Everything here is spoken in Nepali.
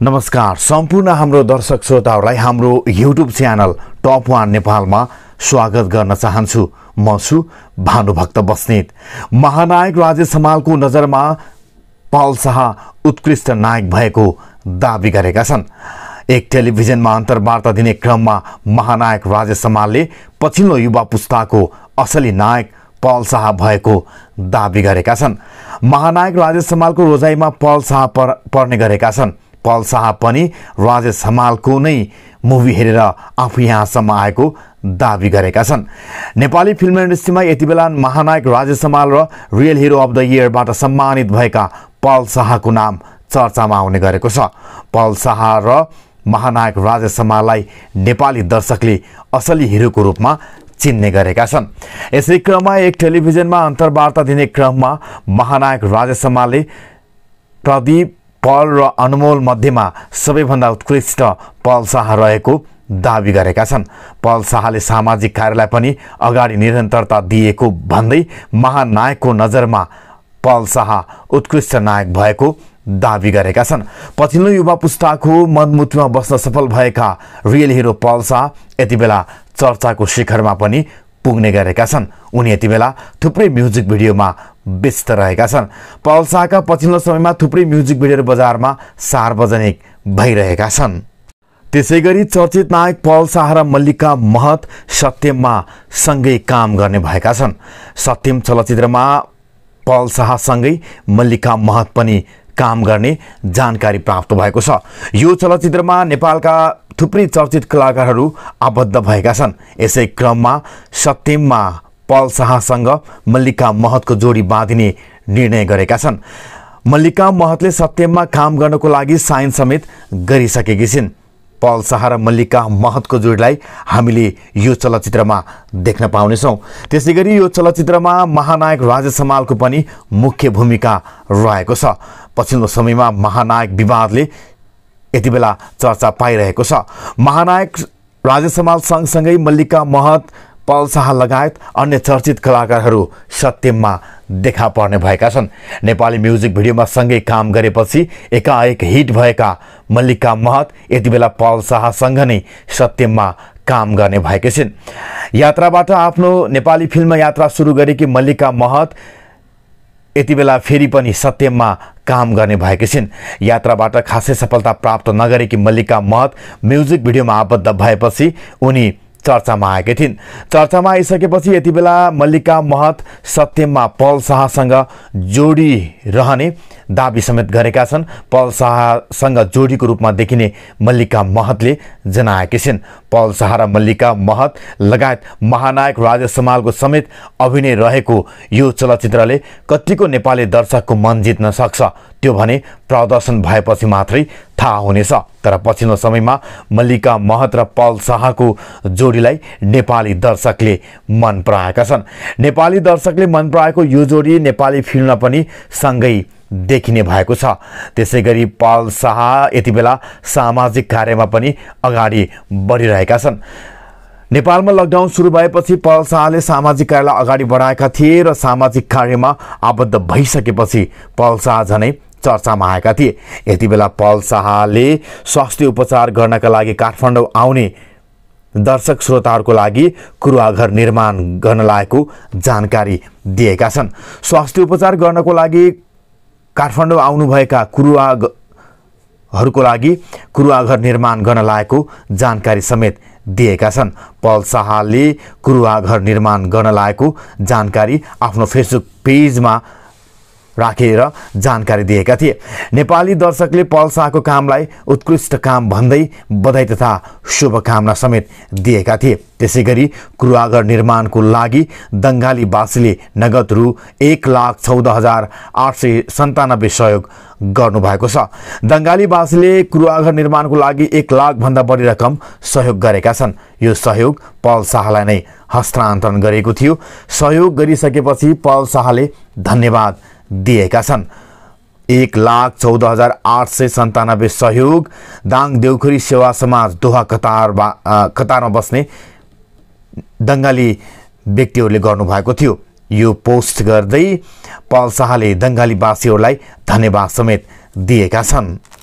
नमस्कार सम्पूर्ण हाम्रो दर्शक श्रोताहरूलाई हाम्रो युट्युब च्यानल टप वान नेपालमा स्वागत गर्न चाहन्छु म छु भानुभक्त बस्नेत महानायक राजेश हमालको नजरमा पाल शाह उत्कृष्ट नायक भएको दावी गरेका छन् एक टेलिभिजनमा अन्तर्वार्ता दिने क्रममा महानायक राजेश हमालले पछिल्लो युवा पुस्ताको असली नायक पल शाह भएको दावी गरेका छन् महानायक राजेश हमालको रोजाइमा पल शाह पर्ने गरेका छन् पल शाह पनि राजेश हमालको नै मुभी हेरेर आफू यहाँसम्म आएको दावी गरेका छन् नेपाली फिल्म इन्डस्ट्रीमा यति बेला महानायक राजेश हमाल र रियल हिरो अफ द इयरबाट सम्मानित भएका पल शाहको नाम चर्चामा आउने गरेको छ पल शाह र महानायक राजेश हमाललाई नेपाली दर्शकले असली हिरोको रूपमा चिन्ने गरेका छन् यसै क्रममा एक टेलिभिजनमा अन्तर्वार्ता दिने क्रममा महानायक राजेश हमालले प्रदीप पल र अनमोल मध्येमा सबैभन्दा उत्कृष्ट पल शाह रहेको दावी गरेका छन् पल शाहले सामाजिक कार्यलाई पनि अगाडि निरन्तरता दिएको भन्दै महानायकको नजरमा पल शाह उत्कृष्ट नायक भएको दावी गरेका छन् पछिल्लो युवा पुस्ताको मनमुटुमा बस्न सफल भएका रियल हिरो पल शाह यति बेला चर्चाको शिखरमा पनि पुग्ने गरेका छन् उनी यति बेला थुप्रै म्युजिक भिडियोमा व्यस्त रहेका छन् पवल शाहका पछिल्लो समयमा थुप्रै म्युजिक भिडियोहरू बजारमा सार्वजनिक भइरहेका छन् त्यसै गरी चर्चित नायक पवल शाह र मल्लिका महत सत्यममा सँगै काम गर्ने भएका छन् सत्यम चलचित्रमा पवल शाहसँगै मल्लिका महत पनि काम गर्ने जानकारी प्राप्त भएको छ यो चलचित्रमा नेपालका थुप्रै चर्चित कलाकारहरू आबद्ध भएका छन् यसै क्रममा सत्यममा पल शाहसँग मल्लिका महतको जोडी बाँधिने निर्णय गरेका छन् मल्लिका महतले सत्यममा काम गर्नको लागि साइन समेत गरिसकेकी छिन् पल शाह र मल्लिका महतको जोडीलाई हामीले यो चलचित्रमा देख्न पाउनेछौँ त्यसै गरी यो चलचित्रमा महानायक राजेश समालको पनि मुख्य भूमिका रहेको छ पछिल्लो समयमा महानायक विवादले यति बेला चर्चा पाइरहेको छ महानायक राजेश समाल सँगसँगै मल्लिका महत पल शाह लगायत अन्य चर्चित कलाकारहरू सत्यममा देखा पर्ने भएका छन् नेपाली म्युजिक भिडियोमा सँगै काम गरेपछि एकाएक हिट भएका मल्लिका महत यति बेला पल शाहसँग नै सत्यममा काम गर्ने भएकी छिन् यात्राबाट आफ्नो नेपाली फिल्म यात्रा सुरु गरेकी मल्लिका महत यति बेला फेरि पनि सत्यममा काम गर्ने भएकी छिन् यात्राबाट खासै सफलता प्राप्त नगरेकी मल्लिका महत म्युजिक भिडियोमा आबद्ध भएपछि उनी चर्चामा आएकै थिइन् चर्चामा आइसकेपछि यति बेला मल्लिका महत सत्यममा पल शाहसँग जोडी रहने दावी समेत गरेका छन् पल शाहसँग जोडीको रूपमा देखिने मल्लिका महतले जनाएकी छिन् पल शाह र मल्लिका महत लगायत महानायक राजेश समालको समेत अभिनय रहेको यो चलचित्रले कतिको नेपाली दर्शकको मन जित्न सक्छ त्यो भने प्रदर्शन भएपछि मात्रै थाहा हुनेछ तर पछिल्लो समयमा मल्लिका महत र पल शाहको जोडीलाई नेपाली दर्शकले मन पराएका छन् नेपाली दर्शकले मन पराएको यो जोडी नेपाली फिल्ममा पनि सँगै देखिने भएको छ त्यसै गरी पाल शाह यति बेला सामाजिक कार्यमा पनि अगाडि बढिरहेका छन् नेपालमा लकडाउन सुरु भएपछि पल शाहले सामाजिक कार्यलाई अगाडि बढाएका थिए र सामाजिक कार्यमा आबद्ध भइसकेपछि पल शाह झनै चर्चामा आएका थिए यति बेला पल शाहले स्वास्थ्य उपचार गर्नका लागि काठमाडौँ आउने दर्शक श्रोताहरूको लागि कुरुवाघर निर्माण गर्न लागेको जानकारी दिएका छन् स्वास्थ्य उपचार गर्नको लागि काठमाडौँ आउनुभएका कुरुवाघहरूको लागि कुरुवाघर निर्माण गर्न लागेको जानकारी समेत दिएका छन् पल शाहले कुरुवाघर निर्माण गर्न लागेको जानकारी आफ्नो फेसबुक पेजमा राखेर जानकारी दिएका थिए नेपाली दर्शकले पल शाहको कामलाई उत्कृष्ट काम भन्दै बधाई तथा शुभकामना समेत दिएका थिए त्यसै गरी क्रुवागर निर्माणको लागि दङ्गालीवासीले नगद रु एक लाख चौध हजार आठ सय सन्तानब्बे सहयोग गर्नुभएको छ दङ्गालीवासीले कुरुवाघर निर्माणको लागि एक लाखभन्दा बढी रकम सहयोग गरेका छन् यो सहयोग पल शाहलाई नै हस्तान्तरण गरेको थियो सहयोग गरिसकेपछि पल शाहले धन्यवाद दिएका छन् एक लाख चौध हजार आठ सय सन्तानब्बे सहयोग दाङ देउखुरी सेवा समाज दोहा कतारमा कतारमा बस्ने दङ्गाली व्यक्तिहरूले गर्नुभएको थियो यो पोस्ट गर्दै पल शाहले दङ्गालीवासीहरूलाई धन्यवाद समेत दिएका छन्